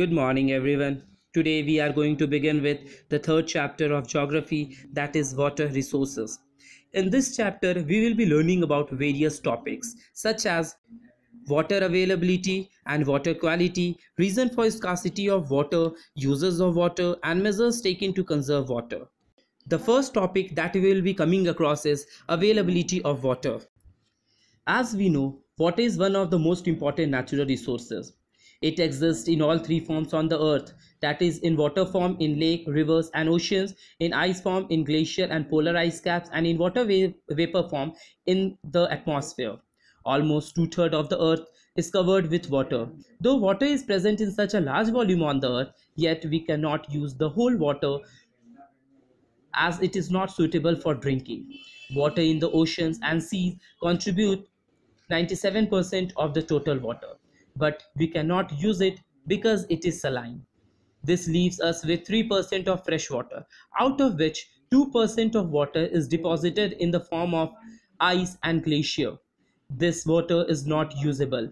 Good morning everyone. Today we are going to begin with the third chapter of geography that is water resources. In this chapter we will be learning about various topics such as water availability and water quality, reason for scarcity of water, uses of water and measures taken to conserve water. The first topic that we will be coming across is availability of water. As we know, water is one of the most important natural resources. It exists in all three forms on the earth that is, in water form, in lake, rivers, and oceans, in ice form, in glacier and polar ice caps, and in water vapor form in the atmosphere. Almost two thirds of the earth is covered with water. Though water is present in such a large volume on the earth, yet we cannot use the whole water as it is not suitable for drinking. Water in the oceans and seas contribute 97% of the total water but we cannot use it because it is saline. This leaves us with 3% of fresh water, out of which 2% of water is deposited in the form of ice and glacier. This water is not usable.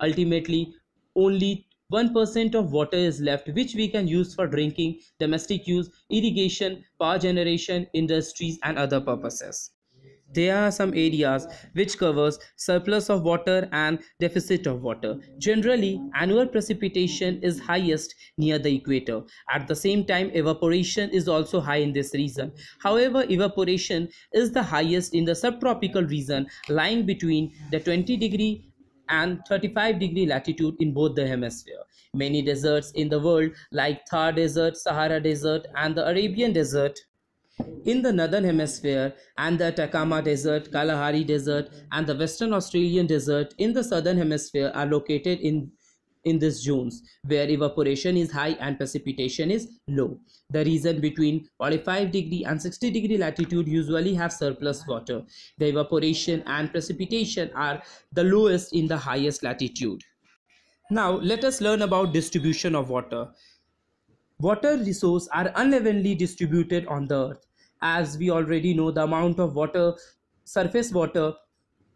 Ultimately, only 1% of water is left which we can use for drinking, domestic use, irrigation, power generation, industries and other purposes. There are some areas which covers surplus of water and deficit of water. Generally, annual precipitation is highest near the equator. At the same time, evaporation is also high in this region. However, evaporation is the highest in the subtropical region lying between the 20 degree and 35 degree latitude in both the hemisphere. Many deserts in the world like Thar Desert, Sahara Desert and the Arabian Desert in the northern hemisphere and the Atacama Desert, Kalahari Desert, and the Western Australian Desert in the southern hemisphere are located in in these zones where evaporation is high and precipitation is low. The region between 45 degree and 60 degree latitude usually have surplus water. The evaporation and precipitation are the lowest in the highest latitude. Now let us learn about distribution of water. Water resources are unevenly distributed on the earth as we already know the amount of water surface water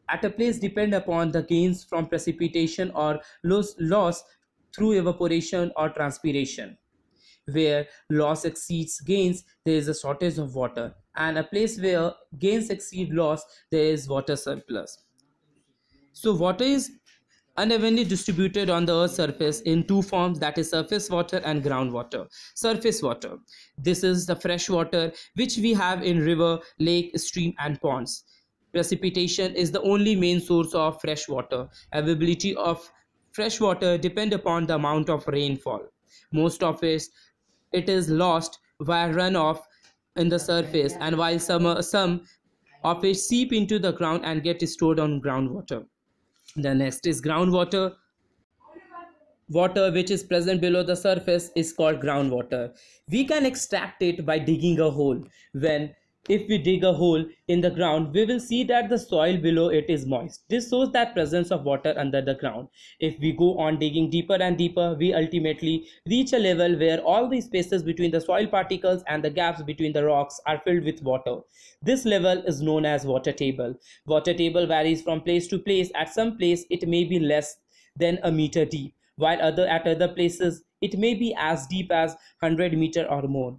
at a place depend upon the gains from precipitation or loss, loss through evaporation or transpiration where loss exceeds gains there is a shortage of water and a place where gains exceed loss there is water surplus so water is unevenly distributed on the Earth's surface in two forms that is surface water and groundwater. Surface water. This is the fresh water which we have in river, lake, stream and ponds. Precipitation is the only main source of fresh water. Availability of fresh water depend upon the amount of rainfall. Most of it, it is lost via runoff in the surface and while some, some of it seep into the ground and get stored on groundwater. The next is groundwater. Water which is present below the surface is called groundwater. We can extract it by digging a hole. When if we dig a hole in the ground, we will see that the soil below it is moist. This shows that presence of water under the ground. If we go on digging deeper and deeper, we ultimately reach a level where all the spaces between the soil particles and the gaps between the rocks are filled with water. This level is known as water table. Water table varies from place to place. At some place, it may be less than a meter deep, while other at other places, it may be as deep as 100 meter or more.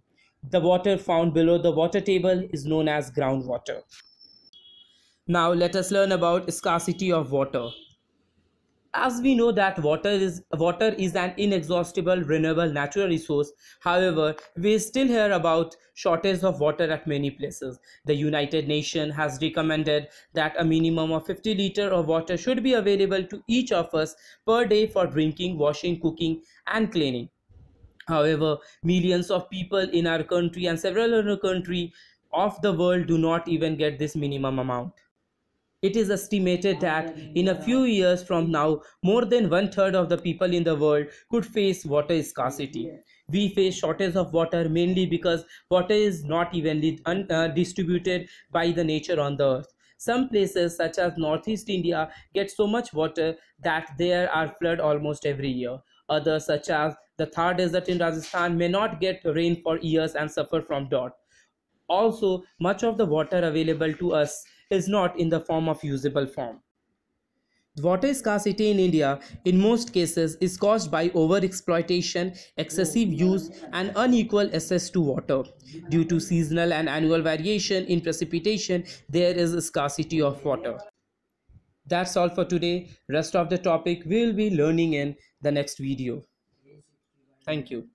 The water found below the water table is known as groundwater. Now let us learn about scarcity of water. As we know that water is water is an inexhaustible renewable natural resource. However, we still hear about shortage of water at many places. The United Nations has recommended that a minimum of 50 liter of water should be available to each of us per day for drinking, washing, cooking and cleaning. However, millions of people in our country and several other countries of the world do not even get this minimum amount. It is estimated that in a few years from now, more than one third of the people in the world could face water scarcity. We face shortage of water mainly because water is not evenly uh, distributed by the nature on the earth. Some places such as Northeast India get so much water that there are flood almost every year. Others such as the third is that in Rajasthan may not get rain for years and suffer from drought. Also, much of the water available to us is not in the form of usable form. Water scarcity in India, in most cases, is caused by overexploitation, excessive use, and unequal access to water. Due to seasonal and annual variation in precipitation, there is a scarcity of water. That's all for today. Rest of the topic we will be learning in the next video. Thank you.